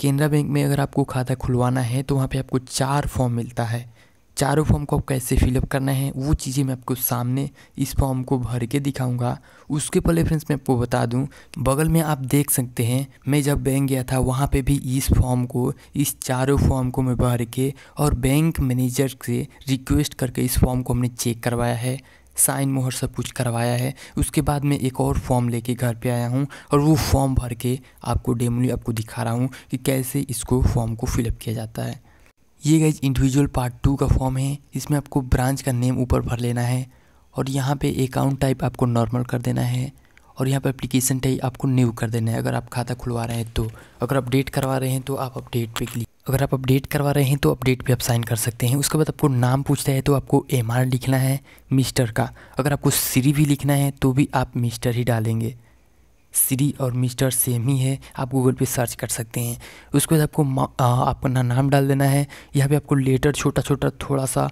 Canara bank में अगर आपको खाता खुलवाना है तो वहाँ पे आपको चार फॉर्म मिलता है चारों फॉर्म को कैसे फिलअप करना है वो चीज़ें मैं आपको सामने इस फॉर्म को भर के दिखाऊंगा उसके पहले फ्रेंड्स मैं आपको बता दूं बगल में आप देख सकते हैं मैं जब बैंक गया था वहाँ पे भी इस फॉर्म को इस चारों फॉर्म को मैं भर के और बैंक मैनेजर से रिक्वेस्ट करके इस फॉर्म को हमने चेक करवाया है साइन मोहर सब कुछ करवाया है उसके बाद मैं एक और फॉर्म लेके घर पे आया हूँ और वो फॉर्म भर के आपको डेमोली आपको दिखा रहा हूँ कि कैसे इसको फॉर्म को फिलअप किया जाता है ये गाइज इंडिविजुअल पार्ट टू का फॉर्म है इसमें आपको ब्रांच का नेम ऊपर भर लेना है और यहाँ पे अकाउंट टाइप आपको नॉर्मल कर देना है और यहाँ पर एप्लीकेशन टाइप आपको न्यू कर देना है अगर आप खाता खुलवा रहे हैं तो अगर अपडेट करवा रहे हैं तो आप अपडेट पे क्लिक अगर आप अपडेट करवा रहे हैं तो अपडेट पे आप साइन कर सकते हैं उसके बाद आपको नाम पूछता है तो आपको एम लिखना है मिस्टर का अगर आपको सीरी भी लिखना है तो भी आप मिस्टर ही डालेंगे श्री और मिस्टर सेम ही है आप गूगल पे सर्च कर सकते हैं उसके बाद आपको अपना नाम डाल देना है यहाँ पे आपको लेटर छोटा छोटा थोड़ा सा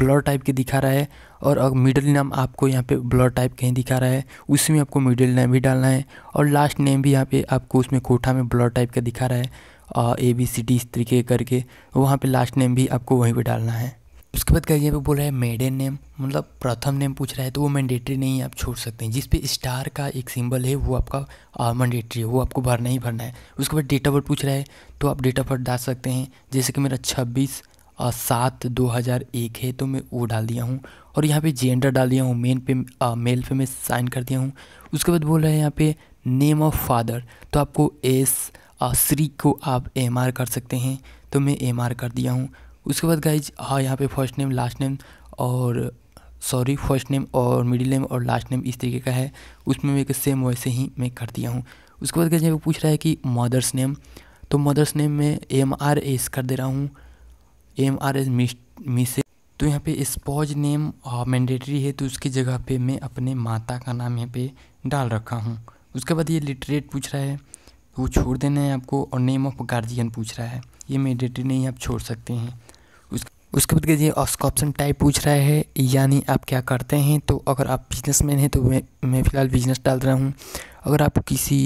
ब्लर टाइप के दिखा रहा है और अब मिडिल नाम आपको यहाँ पे ब्लर टाइप कहीं दिखा रहा है उसमें आपको मिडिल नेम भी डालना है और लास्ट नेम भी यहाँ पे आपको उसमें कोठा में ब्लर टाइप का दिखा रहा है ए बी सी डी इस तरीके करके वहाँ पर लास्ट नेम भी आपको वहीं पर डालना है उसके बाद पर पे रहा है मेडन नेम मतलब प्रथम नेम पूछ रहा है तो वो मैंडेटरी नहीं है आप छोड़ सकते हैं जिस पे स्टार का एक सिंबल है वो आपका मैंडेटरी है वो आपको भरना ही भरना है उसके बाद डेट ऑफ बर्थ पूछ रहा है तो आप डेट ऑफ बर्थ डाल सकते हैं जैसे कि मेरा छब्बीस सात दो हज़ार एक है तो मैं वो डाल दिया हूँ और यहाँ पे जेंडर डाल दिया हूँ मेन पे आ, मेल पे मैं साइन कर दिया हूँ उसके बाद बोल रहा है यहाँ पे नेम ऑफ़ फादर तो आपको एस श्री को आप एम आर कर सकते हैं तो मैं एम आर कर दिया हूँ उसके बाद गाइज हाँ यहाँ पे फर्स्ट नेम लास्ट नेम और सॉरी फर्स्ट नेम और मिडिल नेम और लास्ट नेम इस तरीके का है उसमें मैं सेम वैसे ही मैं कर दिया हूँ उसके बाद गाइज यहाँ पूछ रहा है कि मदर्स नेम तो मदर्स नेम में एम आर एस कर दे रहा हूँ एम आर एस मिस मिसे तो यहाँ पे स्पॉज नेम मैंडेटरी है तो उसकी जगह पे मैं अपने माता का नाम यहाँ पे डाल रखा हूँ उसके बाद ये लिटरेट पूछ रहा है तो वो छोड़ देना है आपको और नेम ऑफ गार्जियन पूछ रहा है ये मैंडेटरी नहीं आप छोड़ सकते हैं उसके बाद कहिए ऑप्शन टाइप पूछ रहा है यानी आप क्या करते हैं तो अगर आप बिजनेस मैन हैं तो मैं मैं फ़िलहाल बिजनेस डाल रहा हूँ अगर आप किसी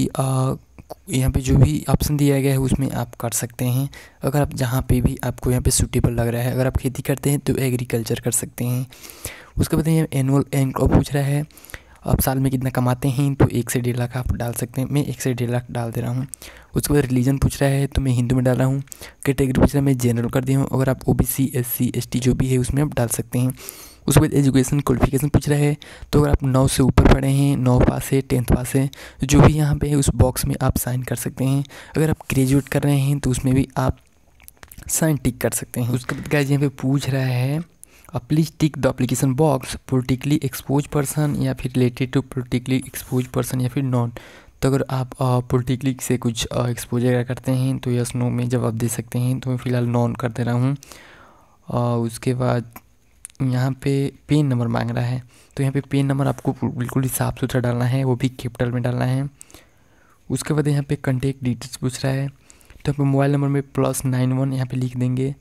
यहाँ पे जो भी ऑप्शन दिया गया है उसमें आप कर सकते हैं अगर आप जहाँ पे भी आपको यहाँ पे सूटेबल लग रहा है अगर आप खेती करते हैं तो एग्रीकल्चर कर सकते हैं उसके बाद यहाँ एनुअल एंड पूछ रहा है आप साल में कितना कमाते हैं तो एक से डेढ़ लाख आप डाल सकते हैं मैं एक से डेढ़ लाख डाल दे रहा हूँ उसके बाद रिलीजन पूछ रहा है तो मैं हिंदू में डाल रहा हूँ कैटेगरी पूछ रहा है मैं जनरल कर दिया हूँ अगर आप O B C S C S T जो भी है उसमें आप डाल सकते हैं उसके बाद एजुकेशन क्वालिफिकेशन पूछ रहा है तो अगर आप नौ से ऊपर पढ़े हैं नौ पास है टेंथ पास है जो भी यहाँ पे है उस बॉक्स में आप साइन कर सकते हैं अगर आप ग्रेजुएट कर रहे हैं तो उसमें भी आप साइन टिक कर सकते हैं उसके बाद गाइज यहाँ पे पूछ रहा है please tick the application box politically expose person या फिर related to politically expose person या फिर नॉन तो अगर आप पोलिटिकली से कुछ एक्सपोजर करते हैं तो यस नो में जवाब दे सकते हैं तो मैं फ़िलहाल नॉन कर दे रहा हूँ उसके बाद यहाँ पे पेन नंबर मांग रहा है तो यहाँ पे पेन नंबर आपको बिल्कुल ही साफ़ सुथरा डालना है वो भी कैपिटल में डालना है उसके बाद यहाँ पे कंटेक्ट डिटेल्स पूछ रहा है तो यहाँ पे मोबाइल नंबर में प्लस नाइन वन यहाँ पर लिख देंगे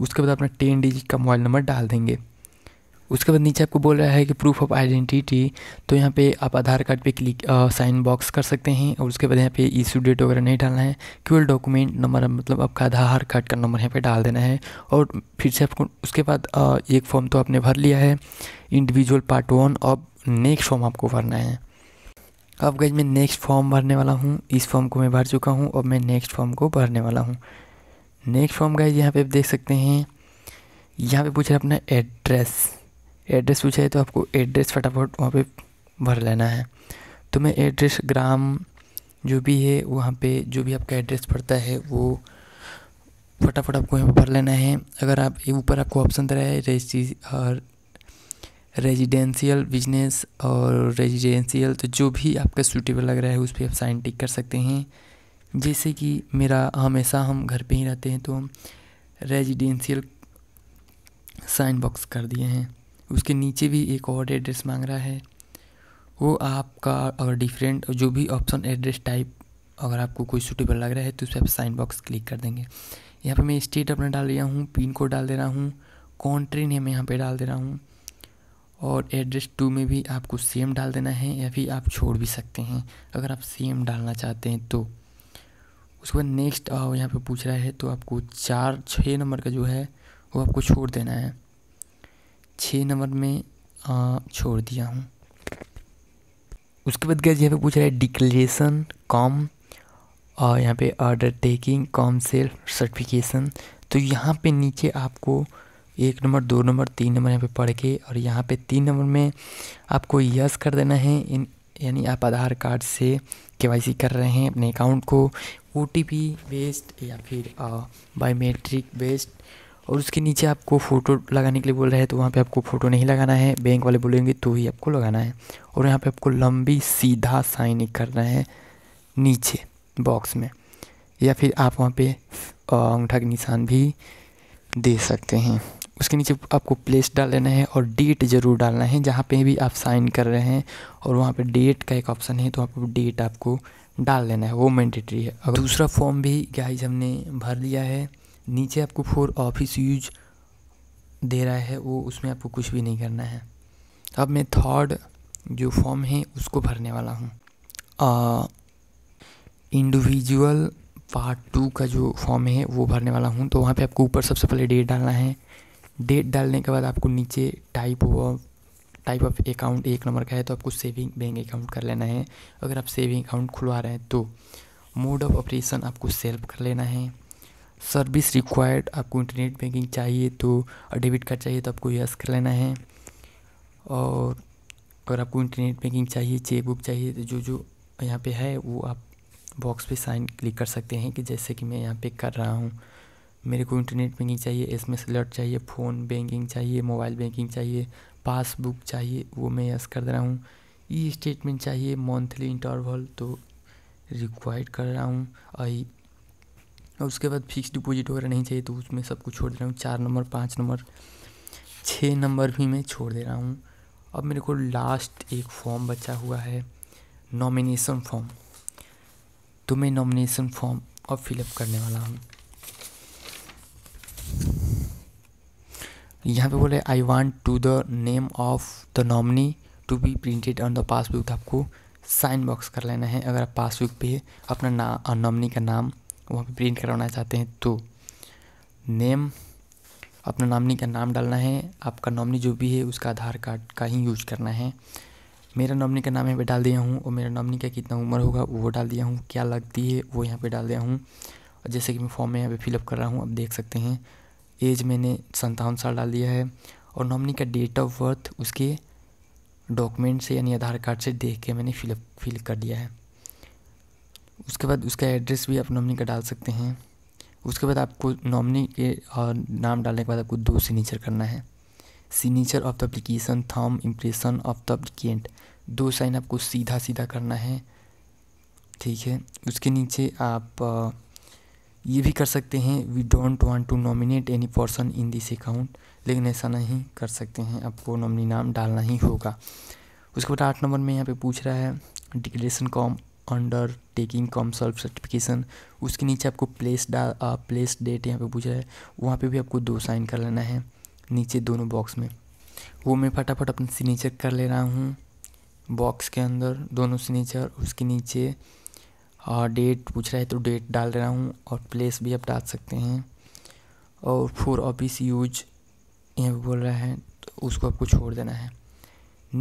उसके बाद अपना टेन डिजिट का मोबाइल नंबर डाल देंगे उसके बाद नीचे आपको बोल रहा है कि प्रूफ ऑफ आइडेंटिटी तो यहाँ पे आप आधार कार्ड पे क्लिक साइन बॉक्स कर सकते हैं और उसके बाद यहाँ पे इशू डेट वगैरह नहीं डालना है केवल डॉक्यूमेंट नंबर मतलब आपका आधार कार्ड का नंबर यहाँ पे डाल देना है और फिर से आपको उसके बाद आ, एक फॉर्म तो आपने भर लिया है इंडिविजुअल पार्ट वन अब नेक्स्ट फॉर्म आपको भरना है अब गई मैं नेक्स्ट फॉर्म भरने वाला हूँ इस फॉर्म को मैं भर चुका हूँ और मैं नेक्स्ट फॉर्म को भरने वाला हूँ नेक्स्ट फॉर्म गाइज यहाँ पे आप देख सकते हैं यहाँ पे पूछा है अपना एड्रेस एड्रेस पूछा है तो आपको एड्रेस फटाफट वहाँ पे भर लेना है तो मैं एड्रेस ग्राम जो भी है वहाँ पे जो भी आपका एड्रेस पड़ता है वो फटाफट आपको यहाँ भर लेना है अगर आप ऊपर आपको ऑप्शन दे रहा है रेजिज और रेजिडेंशियल बिजनेस और रेजिडेंशियल तो जो भी आपका सूटेबल लग रहा है उस पर आप साइन टिक कर सकते हैं जैसे कि मेरा हमेशा हम घर पे ही रहते हैं तो हम रेजिडेंशियल साइन बॉक्स कर दिए हैं उसके नीचे भी एक और एड्रेस मांग रहा है वो आपका और डिफरेंट जो भी ऑप्शन एड्रेस टाइप अगर आपको कोई सूटेबल लग रहा है तो उस पर साइन बॉक्स क्लिक कर देंगे यहाँ पे मैं स्टेट अपना डाल रहा हूँ पिन कोड डाल दे रहा हूँ कॉन्ट्री नेम यहाँ पे डाल दे रहा हूँ और एड्रेस टू में भी आपको सेम डाल देना है या फिर आप छोड़ भी सकते हैं अगर आप सेम डालना चाहते हैं तो उसके बाद नेक्स्ट यहाँ पे पूछ रहा है तो आपको चार छः नंबर का जो है वो आपको छोड़ देना है छः नंबर में आ, छोड़ दिया हूँ उसके बाद गैस यहाँ पे पूछ रहा है डिक्लेसन कॉम और यहाँ पे undertaking cum self certification तो यहाँ पे नीचे आपको एक नंबर दो नंबर तीन नंबर यहाँ पे पढ़ के और यहाँ पे तीन नंबर में आपको यस कर देना है इन यानी आप आधार कार्ड से के कर रहे हैं अपने अकाउंट को ओ बेस्ड या फिर बायोमेट्रिक बेस्ड और उसके नीचे आपको फ़ोटो लगाने के लिए बोल रहे हैं तो वहाँ पे आपको फ़ोटो नहीं लगाना है बैंक वाले बोलेंगे तो ही आपको लगाना है और यहाँ पे आपको लंबी सीधा साइन करना है नीचे बॉक्स में या फिर आप वहाँ पे अंगूठा के निशान भी दे सकते हैं उसके नीचे आपको प्लेस डाल लेना है और डेट ज़रूर डालना है जहाँ पे भी आप साइन कर रहे हैं और वहाँ पे डेट का एक ऑप्शन है तो आपको डेट आपको डाल लेना है वो मैंडेटरी है अब दूसरा फॉर्म भी गाइज हमने भर लिया है नीचे आपको फोर ऑफिस यूज दे रहा है वो उसमें आपको कुछ भी नहीं करना है अब मैं थर्ड जो फॉर्म है उसको भरने वाला हूँ इंडिविजुअल पार्ट टू का जो फॉर्म है वो भरने वाला हूँ तो वहाँ पे आपको ऊपर सबसे पहले डेट डालना है डेट डालने के बाद आपको नीचे टाइप हुआ टाइप ऑफ अकाउंट एक नंबर का है तो आपको सेविंग बैंक अकाउंट कर लेना है अगर आप सेविंग अकाउंट खुलवा रहे हैं तो मोड ऑफ ऑपरेशन आपको सेल्फ कर लेना है सर्विस रिक्वायर्ड आपको इंटरनेट बैंकिंग चाहिए तो डेबिट कार्ड चाहिए तो आपको यस कर लेना है और अगर आपको इंटरनेट बैंकिंग चाहिए चेकबुक चाहिए तो जो जो यहाँ पे है वो आप बॉक्स पे साइन क्लिक कर सकते हैं कि जैसे कि मैं यहाँ पे कर रहा हूँ मेरे को इंटरनेट बैंकिंग चाहिए एस एम एस अलर्ट चाहिए फ़ोन बैंकिंग चाहिए मोबाइल बैंकिंग चाहिए पासबुक चाहिए वो मैं यस कर रहा हूँ ई स्टेटमेंट चाहिए मंथली इंटरवल तो रिक्वायर्ड कर रहा हूँ आई और उसके बाद फिक्स डिपॉजिट वगैरह नहीं चाहिए तो उसमें सब कुछ छोड़ दे रहा हूँ चार नंबर पाँच नंबर छः नंबर भी मैं छोड़ दे रहा हूँ अब मेरे को लास्ट एक फॉर्म बचा हुआ है नॉमिनेशन फॉर्म तो मैं नॉमिनेशन फॉर्म अब फिलअप करने वाला हूँ यहाँ पे बोले I want to the name of the nominee to be printed on the passbook आपको साइन बॉक्स कर लेना है अगर आप पासबुक पे अपना नाम नॉमनी का नाम वहाँ पे प्रिंट करवाना चाहते हैं तो नेम अपना नॉमनी का नाम डालना है आपका नॉमनी जो भी है उसका आधार कार्ड का ही यूज करना है मेरा नॉमनी का नाम यहाँ पे डाल दिया हूँ और मेरा नॉमनी का कितना उम्र होगा वो डाल दिया हूँ क्या लगती है वो यहाँ पे डाल दिया हूँ जैसे कि मैं फॉर्म में यहाँ पे फिलअप कर रहा हूँ आप देख सकते हैं एज मैंने संतावन साल डाल दिया है और नॉमिनी का डेट ऑफ बर्थ उसके डॉक्यूमेंट से यानी आधार कार्ड से देख के मैंने फिलअप फिल कर दिया है उसके बाद उसका एड्रेस भी आप नॉमिनी का डाल सकते हैं उसके बाद आपको नॉमिनी के और नाम डालने के बाद आपको दो सिग्नेचर करना है signature of the application thumb impression of the applicant दो साइन आपको सीधा सीधा करना है ठीक है उसके नीचे आप ये भी कर सकते हैं we don't want to nominate any person in this account लेकिन ऐसा नहीं कर सकते हैं आपको नॉमिनी नाम डालना ही होगा उसके बाद आठ नंबर में यहाँ पे पूछ रहा है declaration cum undertaking cum self certification उसके नीचे आपको प्लेस डाल प्लेस डेट यहाँ पे पूछ रहा है वहाँ पे भी आपको दो साइन कर लेना है नीचे दोनों बॉक्स में वो मैं फटाफट अपना सिग्नेचर कर ले रहा हूँ बॉक्स के अंदर दोनों सिग्नेचर उसके नीचे और डेट पूछ रहा है तो डेट डाल रहा हूँ और प्लेस भी आप डाल सकते हैं और फोर ऑफिस यूज यहाँ पर बोल रहा है तो उसको आपको छोड़ देना है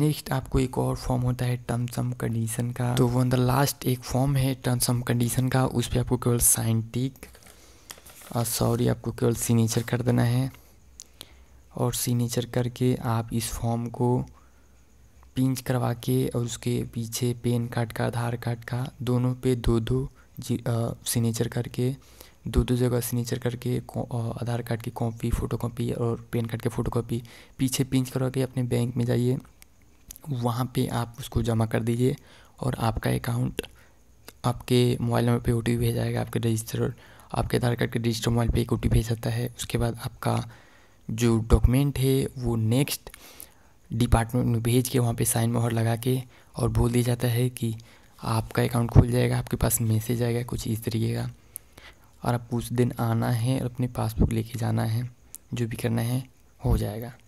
नेक्स्ट आपको एक और फॉर्म होता है टर्म्स एंड कंडीशन का तो वो द लास्ट एक फॉर्म है टर्म्स एंड कंडीशन का उस पर आपको केवल साइन टिक और सॉरी आपको केवल सिग्नेचर कर देना है और सिग्नेचर करके आप इस फॉर्म को पिंच करवा के और उसके पीछे पेन कार्ड का आधार कार्ड का दोनों पे दो दो जी सिग्नेचर करके दो दो जगह सिग्नेचर करके आधार कार्ड की कॉपी फ़ोटो कॉपी और पेन कार्ड की फ़ोटो कॉपी पीछे पिंच करवा के अपने बैंक में जाइए वहाँ पे आप उसको जमा कर दीजिए और आपका अकाउंट आपके मोबाइल नंबर पे ओ टी भेजा जाएगा आपके रजिस्टर आपके आधार कार्ड के रजिस्टर मोबाइल पे एक ओ टी भेज जाता है उसके बाद आपका जो डॉक्यूमेंट है वो नेक्स्ट डिपार्टमेंट में भेज के वहाँ पे साइन मोहर लगा के और बोल दिया जाता है कि आपका अकाउंट खुल जाएगा आपके पास मैसेज आएगा कुछ इस तरीके का और आपको उस दिन आना है और अपने पासबुक लेके जाना है जो भी करना है हो जाएगा